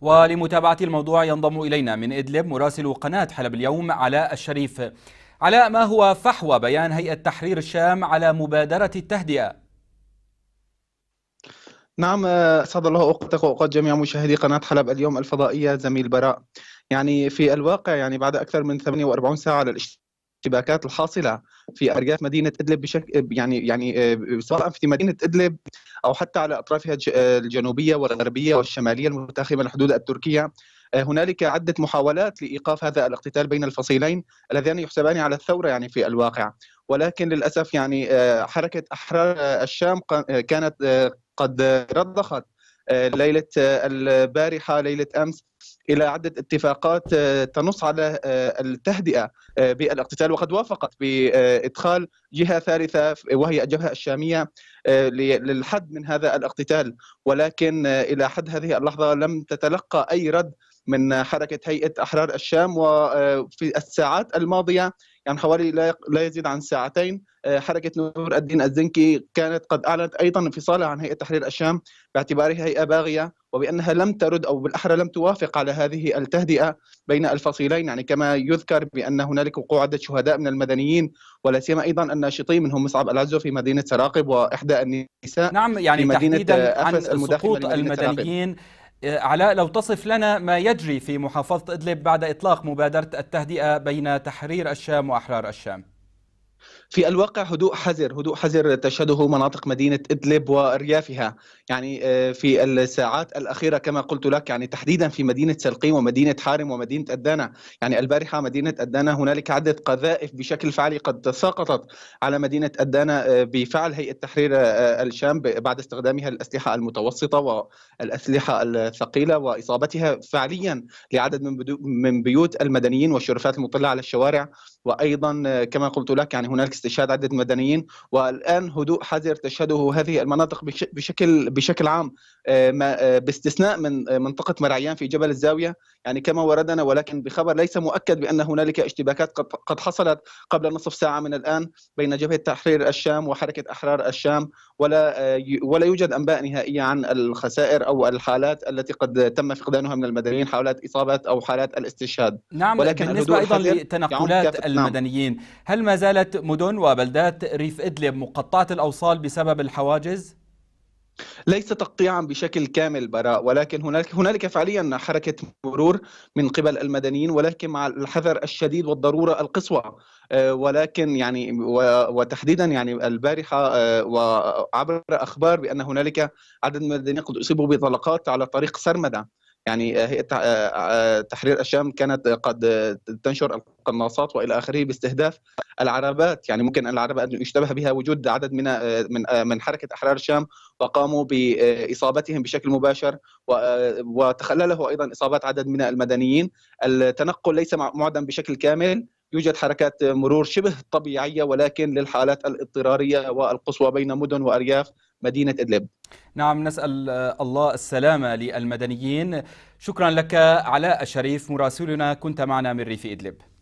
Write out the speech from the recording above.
ولمتابعة الموضوع ينضم إلينا من إدلب مراسل قناة حلب اليوم علاء الشريف علاء ما هو فحوى بيان هيئة تحرير الشام على مبادرة التهدئة؟ نعم آه، اسعد الله اوقاتك واوقات جميع مشاهدي قناه حلب اليوم الفضائيه زميل براء يعني في الواقع يعني بعد اكثر من 48 ساعه على الاشتراك الاشتباكات الحاصله في ارجاف مدينه ادلب بشكل يعني يعني آه، سواء في مدينه ادلب او حتى على اطرافها آه، الجنوبيه والغربيه والشماليه المتاخمه الحدود التركيه آه، هنالك عده محاولات لايقاف هذا الاقتتال بين الفصيلين اللذان يحسبان على الثوره يعني في الواقع ولكن للاسف يعني حركه احرار الشام كانت قد رضخت ليله البارحه ليله امس الى عده اتفاقات آه، تنص على آه، التهدئه آه، بالاقتتال وقد وافقت بادخال جهه ثالثه وهي الجبهه الشاميه للحد من هذا الاقتتال ولكن الى حد هذه اللحظه لم تتلقى اي رد من حركه هيئه احرار الشام وفي الساعات الماضيه يعني حوالي لا يزيد عن ساعتين حركه نور الدين الزنكي كانت قد اعلنت ايضا انفصالها عن هيئه تحرير الشام باعتبارها هيئه باغيه وبأنها لم ترد أو بالأحرى لم توافق على هذه التهدئة بين الفصيلين يعني كما يذكر بأن هنالك وقوع عدة شهداء من المدنيين ولا سيما أيضا الناشطين منهم مصعب العزو في مدينة سراقب وإحدى النساء نعم يعني في مدينة تحديدا عن سقوط المدنيين آه، علاء لو تصف لنا ما يجري في محافظة إدلب بعد إطلاق مبادرة التهدئة بين تحرير الشام وأحرار الشام في الواقع هدوء حذر هدوء حذر تشهده مناطق مدينة إدلب وريافها يعني آه، في الساعات الأخيرة كما قلت لك يعني تحديدا في مدينة سلقيم ومدينة حارم ومدينة أدانا يعني البارحة مدينة أدانا هنالك عدة قذائف بشكل فعلي قد سقطت على مدينة أدانا آه، بفعل هيئة تحرير آه، الشام بعد استخدامها الأسلحة المتوسطة والأسلحة الثقيلة وإصابتها فعليا لعدد من بيوت المدنيين والشرفات المطلة على الشوارع وأيضا كما قلت لك يعني هناك استشهاد عده مدنيين والان هدوء حذر تشهده هذه المناطق بشكل بشكل عام آه، آه، باستثناء من آه، منطقه مرعيان في جبل الزاويه يعني كما وردنا ولكن بخبر ليس مؤكد بان هنالك اشتباكات قد حصلت قبل نصف ساعه من الان بين جبهه تحرير الشام وحركه احرار الشام ولا آه، ولا يوجد انباء نهائيه عن الخسائر او الحالات التي قد تم فقدانها من المدنيين حالات اصابات او حالات الاستشهاد نعم ولكن بالنسبه ايضا لتنقلات نعم. المدنيين هل ما زالت مدن وبلدات ريف ادلب مقطعه الاوصال بسبب الحواجز ليس تقطيعا بشكل كامل براء ولكن هناك هنالك فعليا حركه مرور من قبل المدنيين ولكن مع الحذر الشديد والضروره القصوى آه، ولكن يعني وتحديدا يعني البارحه آه، وعبر اخبار بان هنالك عدد من المدنيين قد اصيبوا بطلقات على طريق سرمده يعني آه، هيئه آه، آه، تحرير الشام كانت قد تنشر القناصات والى اخره باستهداف العربات يعني ممكن العربه ان يشتبه بها وجود عدد من من من حركه احرار الشام وقاموا باصابتهم بشكل مباشر وتخلله ايضا اصابات عدد من المدنيين التنقل ليس معدم بشكل كامل يوجد حركات مرور شبه طبيعيه ولكن للحالات الاضطراريه والقصوى بين مدن وارياف مدينة إدلب نعم نسأل آه، الله السلامة للمدنيين شكرا لك علاء الشريف مراسلنا كنت معنا من ريف إدلب